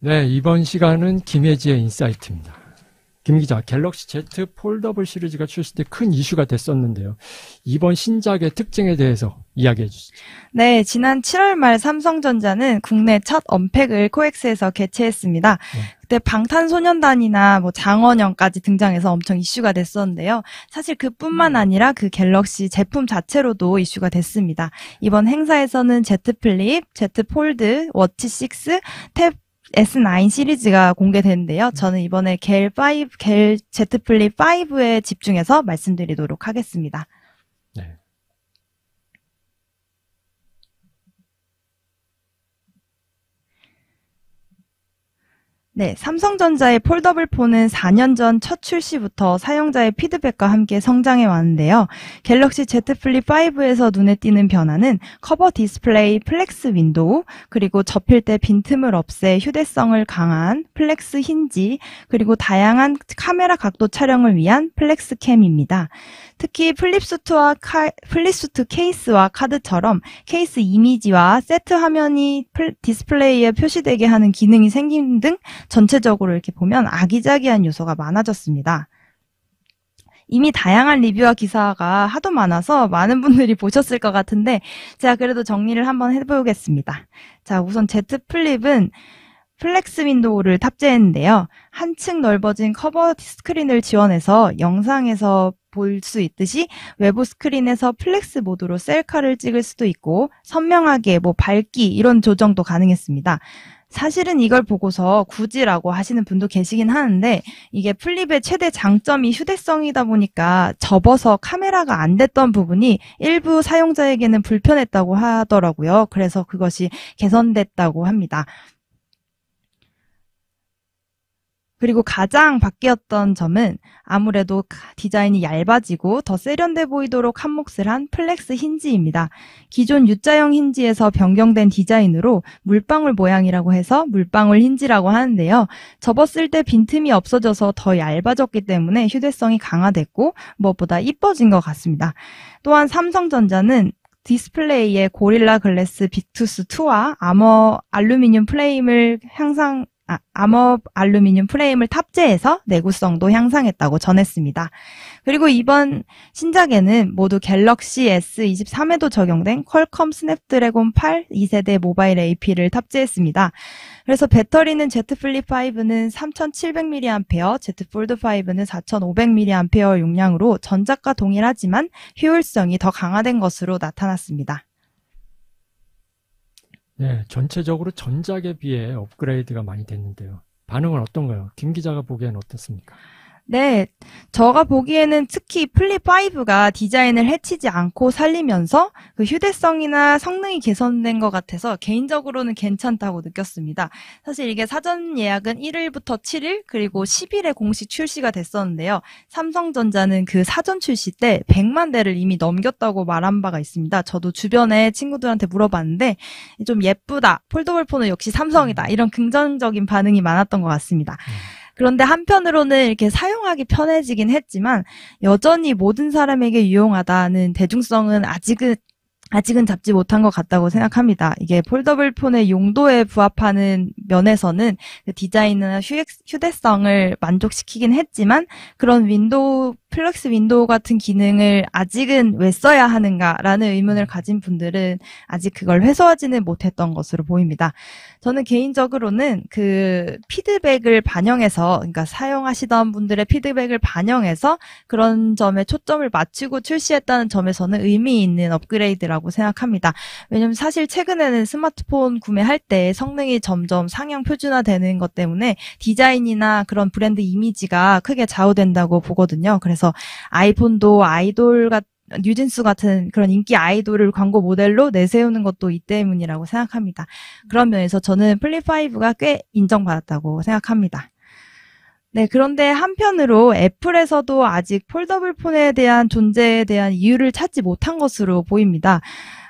네, 이번 시간은 김혜지의 인사이트입니다. 김 기자, 갤럭시 Z 폴더블 시리즈가 출시돼 큰 이슈가 됐었는데요. 이번 신작의 특징에 대해서 이야기해 주시죠. 네, 지난 7월 말 삼성전자는 국내 첫 언팩을 코엑스에서 개최했습니다. 네. 그때 방탄소년단이나 뭐 장원영까지 등장해서 엄청 이슈가 됐었는데요. 사실 그뿐만 음. 아니라 그 갤럭시 제품 자체로도 이슈가 됐습니다. 이번 행사에서는 Z 플립, Z 폴드, 워치 6, 탭 S9 시리즈가 공개됐는데요 저는 이번에 겔 5, 겔 Z 플립 5에 집중해서 말씀드리도록 하겠습니다. 네. 네, 삼성전자의 폴더블 폰은 4년 전 첫 출시부터 사용자의 피드백과 함께 성장해 왔는데요. 갤럭시 Z 플립 5에서 눈에 띄는 변화는 커버 디스플레이 플렉스 윈도우, 그리고 접힐 때 빈틈을 없애 휴대성을 강한 플렉스 힌지, 그리고 다양한 카메라 각도 촬영을 위한 플렉스 캠입니다. 특히 플립수트와 카, 플립수트 케이스와 카드처럼 케이스 이미지와 세트 화면이 플, 디스플레이에 표시되게 하는 기능이 생긴 등 전체적으로 이렇게 보면 아기자기한 요소가 많아졌습니다. 이미 다양한 리뷰와 기사가 하도 많아서 많은 분들이 보셨을 것 같은데 제가 그래도 정리를 한번 해보겠습니다. 자, 우선 Z 플립은 플렉스 윈도우를 탑재했는데요. 한층 넓어진 커버 스크린을 지원해서 영상에서 볼 수 있듯이 외부 스크린에서 플렉스 모드로 셀카를 찍을 수도 있고 선명하게 뭐 밝기 이런 조정도 가능했습니다. 사실은 이걸 보고서 굳이라고 하시는 분도 계시긴 하는데 이게 플립의 최대 장점이 휴대성이다 보니까 접어서 카메라가 안 됐던 부분이 일부 사용자에게는 불편했다고 하더라고요. 그래서 그것이 개선됐다고 합니다. 그리고 가장 바뀌었던 점은 아무래도 디자인이 얇아지고 더 세련돼 보이도록 한 몫을 한 플렉스 힌지입니다. 기존 U자형 힌지에서 변경된 디자인으로 물방울 모양이라고 해서 물방울 힌지라고 하는데요. 접었을 때 빈틈이 없어져서 더 얇아졌기 때문에 휴대성이 강화됐고 무엇보다 이뻐진 것 같습니다. 또한 삼성전자는 디스플레이에 고릴라 글래스 빅투스2와 아머 알루미늄 플레임을 향상 아, 암업 알루미늄 프레임을 탑재해서 내구성도 향상했다고 전했습니다. 그리고 이번 신작에는 모두 갤럭시 S23에도 적용된 퀄컴 스냅드래곤 8 2세대 모바일 AP를 탑재했습니다. 그래서 배터리는 Z 플립 5는 3700mAh, Z 폴드 5는 4500mAh 용량으로 전작과 동일하지만 효율성이 더 강화된 것으로 나타났습니다. 네, 전체적으로 전작에 비해 업그레이드가 많이 됐는데요. 반응은 어떤가요? 김 기자가 보기엔 어떻습니까? 네, 저가 보기에는 특히 플립5가 디자인을 해치지 않고 살리면서 그 휴대성이나 성능이 개선된 것 같아서 개인적으로는 괜찮다고 느꼈습니다. 사실 이게 사전 예약은 1일부터 7일 그리고 10일에 공식 출시가 됐었는데요. 삼성전자는 그 사전 출시 때 100만 대를 이미 넘겼다고 말한 바가 있습니다. 저도 주변에 친구들한테 물어봤는데 좀 예쁘다, 폴더블 폰은 역시 삼성이다 음. 이런 긍정적인 반응이 많았던 것 같습니다. 음. 그런데 한편으로는 이렇게 사용하기 편해지긴 했지만 여전히 모든 사람에게 유용하다는 대중성은 아직은 아직은 잡지 못한 것 같다고 생각합니다. 이게 폴더블 폰의 용도에 부합하는 면에서는 그 디자인이나 휴대성을 만족시키긴 했지만 그런 윈도우 플렉스 윈도우 같은 기능을 아직은 왜 써야 하는가라는 의문을 가진 분들은 아직 그걸 회수하지는 못했던 것으로 보입니다. 저는 개인적으로는 그 피드백을 반영해서 그러니까 사용하시던 분들의 피드백을 반영해서 그런 점에 초점을 맞추고 출시했다는 점에서는 의미 있는 업그레이드라고 생각합니다. 왜냐면 사실 최근에는 스마트폰 구매할 때 성능이 점점 상향 표준화되는 것 때문에 디자인이나 그런 브랜드 이미지가 크게 좌우된다고 보거든요. 그래서 그래서 아이폰도 아이돌 같 뉴진스 같은 그런 인기 아이돌을 광고 모델로 내세우는 것도 이 때문이라고 생각합니다. 그런 면에서 저는 플립5가 꽤 인정받았다고 생각합니다. 네, 그런데 한편으로 애플에서도 아직 폴더블 폰에 대한 존재에 대한 이유를 찾지 못한 것으로 보입니다.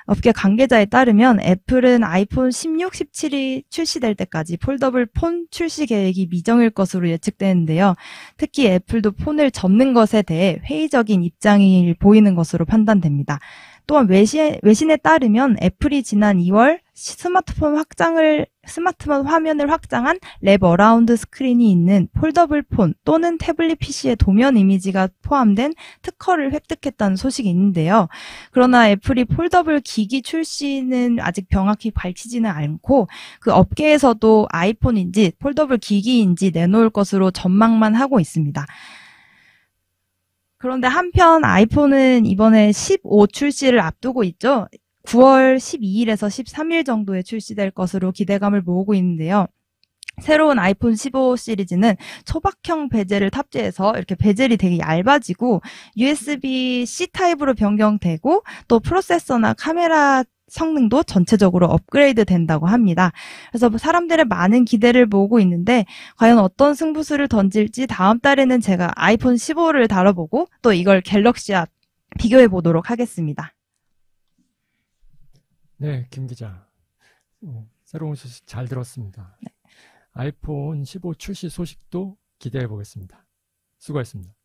업계 관계자에 따르면 애플은 아이폰 16, 17이 출시될 때까지 폴더블 폰 출시 계획이 미정일 것으로 예측되는데요. 특히 애플도 폰을 접는 것에 대해 회의적인 입장이 보이는 것으로 판단됩니다. 또한 외신, 외신에 따르면 애플이 지난 2월 스마트폰 확장을 스마트폰 화면을 확장한 랩 어라운드 스크린이 있는 폴더블 폰 또는 태블릿 PC의 도면 이미지가 포함된 특허를 획득했다는 소식이 있는데요. 그러나 애플이 폴더블 기기 출시는 아직 명확히 밝히지는 않고 그 업계에서도 아이폰인지 폴더블 기기인지 내놓을 것으로 전망만 하고 있습니다. 그런데 한편 아이폰은 이번에 15 출시를 앞두고 있죠. 9월 12일에서 13일 정도에 출시될 것으로 기대감을 모으고 있는데요. 새로운 아이폰 15 시리즈는 초박형 베젤을 탑재해서 이렇게 베젤이 되게 얇아지고 USB-C 타입으로 변경되고 또 프로세서나 카메라 성능도 전체적으로 업그레이드 된다고 합니다. 그래서 사람들의 많은 기대를 보고 있는데 과연 어떤 승부수를 던질지 다음 달에는 제가 아이폰 15를 다뤄보고 또 이걸 갤럭시와 아, 비교해 보도록 하겠습니다. 네, 김 기자. 어, 새로운 소식 잘 들었습니다. 네. 아이폰 15 출시 소식도 기대해 보겠습니다. 수고하셨습니다